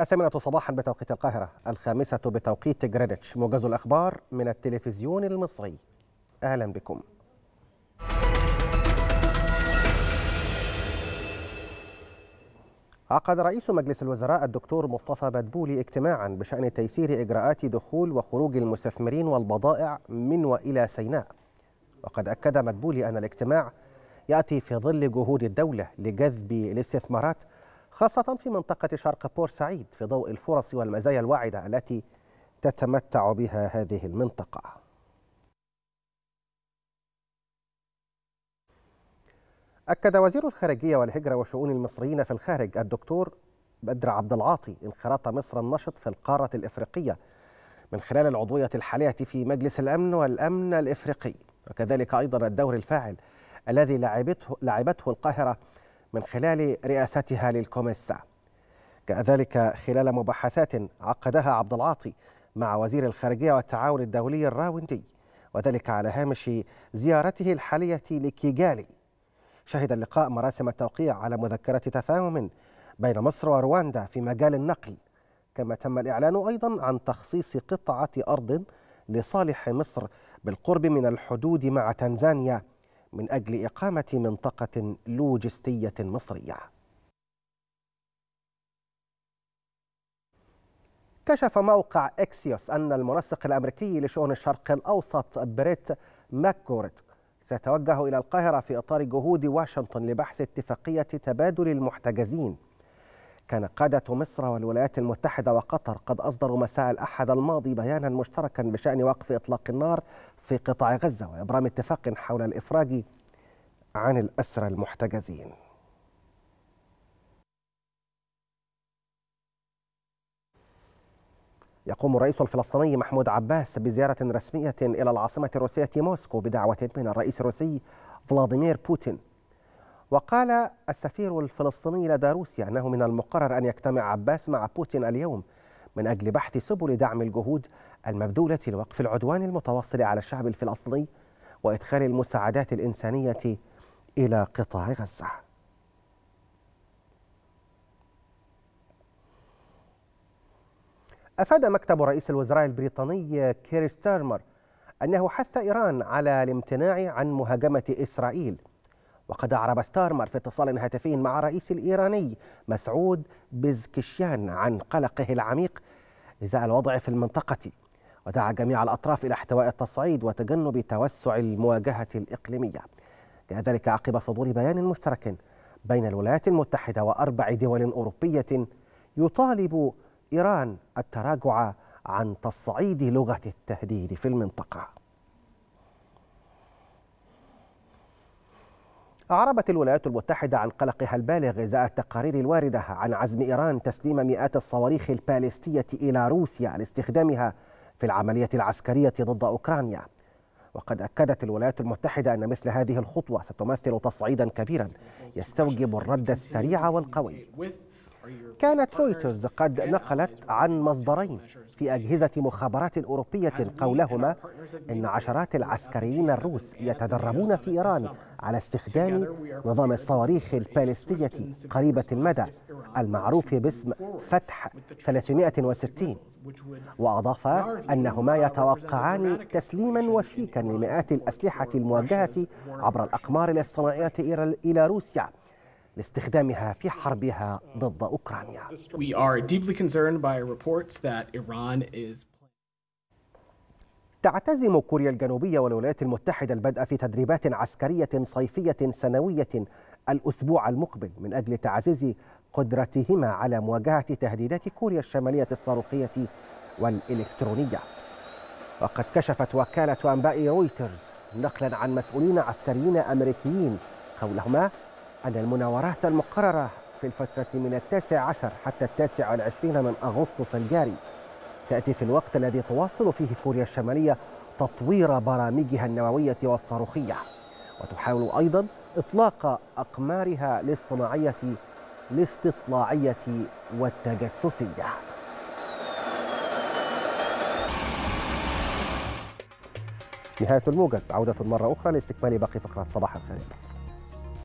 الثامنة صباحا بتوقيت القاهرة الخامسة بتوقيت جرينتش موجز الأخبار من التلفزيون المصري أهلا بكم عقد رئيس مجلس الوزراء الدكتور مصطفى بدبولي اجتماعا بشأن تيسير إجراءات دخول وخروج المستثمرين والبضائع من وإلى سيناء وقد أكد مدبولي أن الاجتماع يأتي في ظل جهود الدولة لجذب الاستثمارات خاصة في منطقة شرق بورسعيد في ضوء الفرص والمزايا الواعدة التي تتمتع بها هذه المنطقة أكد وزير الخارجية والهجرة وشؤون المصريين في الخارج الدكتور بدر عبد العاطي انخراط مصر النشط في القارة الإفريقية من خلال العضوية الحالية في مجلس الأمن والأمن الإفريقي وكذلك أيضا الدور الفاعل الذي لعبته, لعبته القاهرة من خلال رئاستها للكوميسا كذلك خلال مباحثات عقدها عبد العاطي مع وزير الخارجية والتعاون الدولي الراوندي وذلك على هامش زيارته الحالية لكيغالي شهد اللقاء مراسم التوقيع على مذكرة تفاهم بين مصر ورواندا في مجال النقل كما تم الإعلان أيضا عن تخصيص قطعة أرض لصالح مصر بالقرب من الحدود مع تنزانيا من أجل إقامة منطقة لوجستية مصرية كشف موقع إكسيوس أن المنسق الأمريكي لشؤون الشرق الأوسط بريت ماكورت سيتوجه إلى القاهرة في إطار جهود واشنطن لبحث اتفاقية تبادل المحتجزين كان قادة مصر والولايات المتحدة وقطر قد أصدروا مساء الأحد الماضي بيانا مشتركا بشأن وقف إطلاق النار في قطاع غزة وإبرام اتفاق حول الإفراج عن الأسرى المحتجزين يقوم الرئيس الفلسطيني محمود عباس بزيارة رسمية إلى العاصمة الروسية موسكو بدعوة من الرئيس الروسي فلاديمير بوتين وقال السفير الفلسطيني لدى روسيا أنه من المقرر أن يجتمع عباس مع بوتين اليوم من أجل بحث سبل دعم الجهود المبذولة لوقف العدوان المتواصل على الشعب الفلسطيني وإدخال المساعدات الإنسانية إلى قطاع غزة أفاد مكتب رئيس الوزراء البريطاني كيري ستارمر أنه حث إيران على الامتناع عن مهاجمة إسرائيل وقد أعرب ستارمر في اتصال هاتفي مع الرئيس الإيراني مسعود بزكشيان عن قلقه العميق إزاء الوضع في المنطقة ودعا جميع الأطراف إلى احتواء التصعيد وتجنب توسع المواجهة الإقليمية جاء ذلك عقب صدور بيان مشترك بين الولايات المتحدة وأربع دول أوروبية يطالب إيران التراجع عن تصعيد لغة التهديد في المنطقة أعربت الولايات المتحدة عن قلقها البالغ إزاء التقارير الواردة عن عزم إيران تسليم مئات الصواريخ البالستية إلى روسيا لاستخدامها في العملية العسكرية ضد أوكرانيا وقد أكدت الولايات المتحدة أن مثل هذه الخطوة ستمثل تصعيدا كبيرا يستوجب الرد السريع والقوي كانت رويترز قد نقلت عن مصدرين في أجهزة مخابرات أوروبية قولهما إن عشرات العسكريين الروس يتدربون في إيران على استخدام نظام الصواريخ البالستية قريبة المدى المعروف باسم فتح 360 وأضاف أنهما يتوقعان تسليما وشيكا لمئات الأسلحة الموجهة عبر الأقمار الاصطناعية إلى روسيا لاستخدامها في حربها ضد أوكرانيا تعتزم كوريا الجنوبية والولايات المتحدة البدء في تدريبات عسكرية صيفية سنوية الأسبوع المقبل من أجل تعزيز قدرتهما على مواجهة تهديدات كوريا الشمالية الصاروخية والإلكترونية وقد كشفت وكالة أنباء رويترز نقلا عن مسؤولين عسكريين أمريكيين قولهما أن المناورات المقررة في الفترة من التاسع عشر حتى التاسع والعشرين من أغسطس الجاري تأتي في الوقت الذي تواصل فيه كوريا الشمالية تطوير برامجها النووية والصاروخية وتحاول أيضا إطلاق أقمارها الاصطناعية الاستطلاعية والتجسسية نهاية الموجز عودة مرة أخرى لاستكمال باقي فقرات صباح الخير مصر